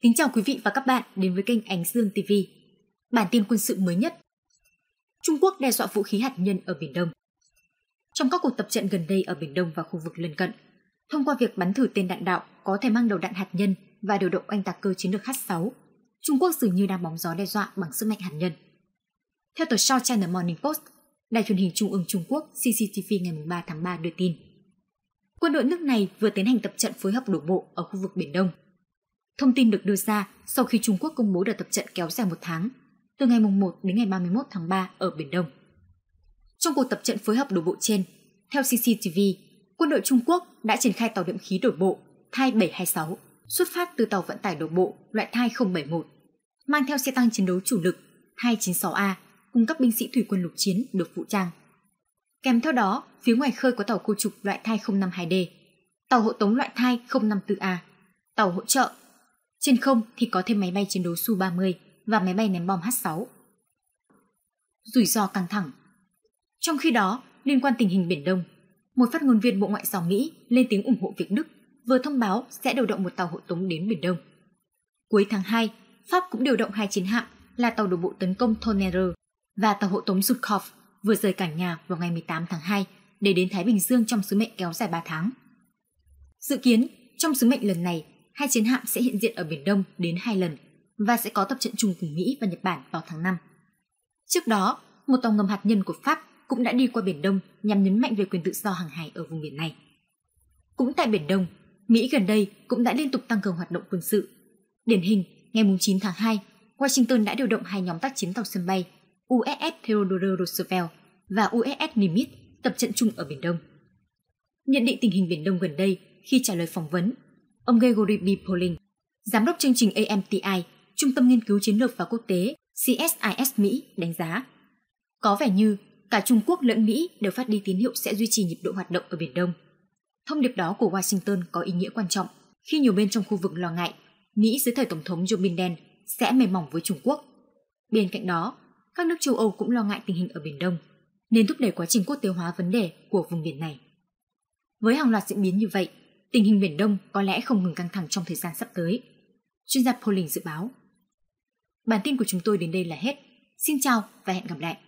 Kính chào quý vị và các bạn đến với kênh Ánh Dương TV. Bản tin quân sự mới nhất. Trung Quốc đe dọa vũ khí hạt nhân ở Biển Đông. Trong các cuộc tập trận gần đây ở Biển Đông và khu vực lân cận, thông qua việc bắn thử tên đạn đạo có thể mang đầu đạn hạt nhân và điều động oanh tạc cơ chiến lược H-6, Trung Quốc dường như đang bóng gió đe dọa bằng sức mạnh hạt nhân. Theo tờ South China Morning Post, đài truyền hình trung ương Trung Quốc CCTV ngày 3 tháng 3 đưa tin, quân đội nước này vừa tiến hành tập trận phối hợp đổ bộ ở khu vực Biển Đông – Thông tin được đưa ra sau khi Trung Quốc công bố đợt tập trận kéo dài một tháng, từ ngày 1 đến ngày 31 tháng 3 ở Biển Đông. Trong cuộc tập trận phối hợp đổ bộ trên, theo CCTV, quân đội Trung Quốc đã triển khai tàu đệm khí đổ bộ Thai 726 xuất phát từ tàu vận tải đổ bộ loại Thai 071, mang theo xe tăng chiến đấu chủ lực Thai 96A cung cấp binh sĩ thủy quân lục chiến được vũ trang. Kèm theo đó, phía ngoài khơi có tàu cô trục loại Thai 052D, tàu hộ tống loại Thai 054A, tàu hỗ trợ trên không thì có thêm máy bay chiến đấu Su-30 và máy bay ném bom H-6. Rủi ro căng thẳng Trong khi đó, liên quan tình hình Biển Đông, một phát ngôn viên Bộ Ngoại giao Mỹ lên tiếng ủng hộ việc Đức vừa thông báo sẽ điều động một tàu hộ tống đến Biển Đông. Cuối tháng 2, Pháp cũng điều động hai chiến hạm là tàu đổ bộ tấn công Tonnerre và tàu hộ tống Zhutkov vừa rời cảng nhà vào ngày 18 tháng 2 để đến Thái Bình Dương trong sứ mệnh kéo dài 3 tháng. Dự kiến, trong sứ mệnh lần này hai chiến hạm sẽ hiện diện ở Biển Đông đến hai lần và sẽ có tập trận chung cùng Mỹ và Nhật Bản vào tháng 5. Trước đó, một tàu ngầm hạt nhân của Pháp cũng đã đi qua Biển Đông nhằm nhấn mạnh về quyền tự do hàng hải ở vùng biển này. Cũng tại Biển Đông, Mỹ gần đây cũng đã liên tục tăng cường hoạt động quân sự. Điển hình, ngày 9 tháng 2, Washington đã điều động hai nhóm tác chiến tàu sân bay USS Theodore Roosevelt và USS Nimitz tập trận chung ở Biển Đông. Nhận định tình hình Biển Đông gần đây khi trả lời phỏng vấn Ông Gregory B. Poling, giám đốc chương trình AMTI, Trung tâm Nghiên cứu Chiến lược và Quốc tế CSIS Mỹ đánh giá. Có vẻ như cả Trung Quốc lẫn Mỹ đều phát đi tín hiệu sẽ duy trì nhịp độ hoạt động ở Biển Đông. Thông điệp đó của Washington có ý nghĩa quan trọng khi nhiều bên trong khu vực lo ngại Mỹ dưới thời Tổng thống Joe Biden sẽ mềm mỏng với Trung Quốc. Bên cạnh đó, các nước châu Âu cũng lo ngại tình hình ở Biển Đông, nên thúc đẩy quá trình quốc tế hóa vấn đề của vùng biển này. Với hàng loạt diễn biến như vậy, tình hình Biển Đông có lẽ không ngừng căng thẳng trong thời gian sắp tới. Chuyên gia Pauling dự báo. Bản tin của chúng tôi đến đây là hết. Xin chào và hẹn gặp lại.